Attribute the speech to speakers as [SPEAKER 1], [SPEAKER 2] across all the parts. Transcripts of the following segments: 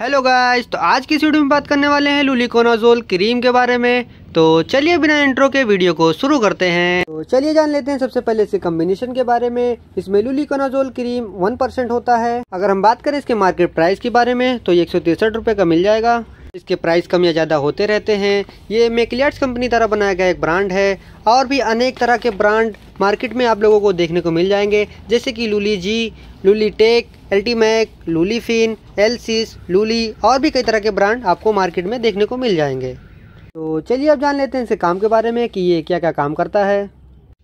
[SPEAKER 1] hello guys तो आज की वीडियो में बात करने वाले हैं लुलिकोनाजोल क्रीम के बारे में तो चलिए बिना इंट्रो के वीडियो को शुरू करते हैं तो चलिए जान लेते हैं सबसे पहले इसके कम्बिनेशन के बारे में इसमें लुलिकोनाजोल क्रीम वन परसेंट होता है अगर हम बात करें इसके मार्केट प्राइस के बारे में तो ये एक सौ का मिल जाएगा इसके प्राइस कम या ज़्यादा होते रहते हैं ये मेकलियार्ड्स कंपनी द्वारा बनाया गया एक ब्रांड है और भी अनेक तरह के ब्रांड मार्केट में आप लोगों को देखने को मिल जाएंगे जैसे कि लूली जी लूली टेक एल्टीमैक लूली फिन एलसीस लूली और भी कई तरह के ब्रांड आपको मार्केट में देखने को मिल जाएंगे तो चलिए अब जान लेते हैं इसे काम के बारे में कि ये क्या क्या काम करता है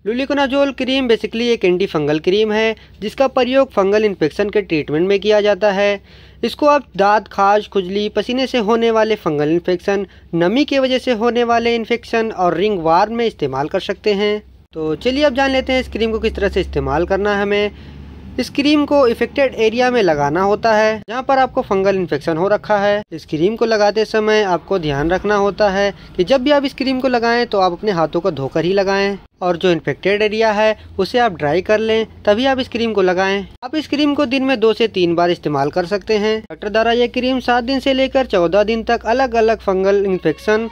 [SPEAKER 1] लुलिकोनाजोल क्रीम बेसिकली एक एंटी फंगल क्रीम है जिसका प्रयोग फंगल इन्फेक्शन के ट्रीटमेंट में किया जाता है इसको आप दाद खाज खुजली पसीने से होने वाले फंगल इन्फेक्शन नमी की वजह से होने वाले इन्फेक्शन और रिंग वार में इस्तेमाल कर सकते हैं तो चलिए अब जान लेते हैं इस क्रीम को किस तरह से इस्तेमाल करना है हमें इस क्रीम को इफेक्टेड एरिया में लगाना होता है जहाँ पर आपको फंगल इन्फेक्शन हो रखा है इस क्रीम को लगाते समय आपको ध्यान रखना होता है कि जब भी आप इस क्रीम को लगाएं तो आप अपने हाथों को धोकर ही लगाएं और जो इन्फेक्टेड एरिया है उसे आप ड्राई कर लें तभी आप इस क्रीम को लगाएं आप इस क्रीम को दिन में दो से तीन बार इस्तेमाल कर सकते हैं डॉक्टर द्वारा यह क्रीम सात दिन से लेकर चौदह दिन तक अलग अलग फंगल इन्फेक्शन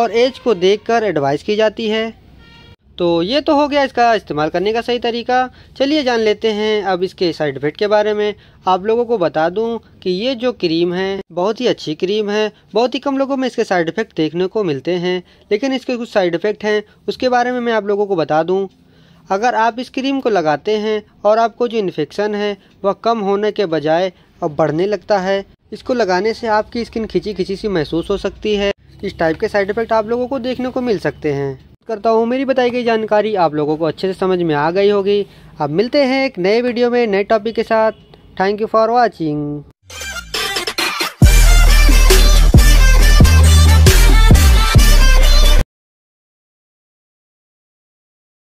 [SPEAKER 1] और एज को देखकर एडवाइस की जाती है तो ये तो हो गया इसका इस्तेमाल करने का सही तरीका चलिए जान लेते हैं अब इसके साइड इफेक्ट के बारे में आप लोगों को बता दूं कि ये जो क्रीम है बहुत ही अच्छी क्रीम है बहुत ही कम लोगों में इसके साइड इफेक्ट देखने को मिलते हैं लेकिन इसके कुछ साइड इफेक्ट हैं उसके बारे में मैं आप लोगों को बता दूँ अगर आप इस क्रीम को लगाते हैं और आपको जो इन्फेक्शन है वह कम होने के बजाय अब बढ़ने लगता है इसको लगाने से आपकी स्किन खिंची खिंची सी महसूस हो सकती है इस टाइप के साइड इफेक्ट आप लोगों को देखने को मिल सकते हैं करता हूँ मेरी बताई गई जानकारी आप लोगों को अच्छे से समझ में आ गई होगी अब मिलते हैं एक नए वीडियो में नए टॉपिक के साथ थैंक यू फॉर वॉचिंग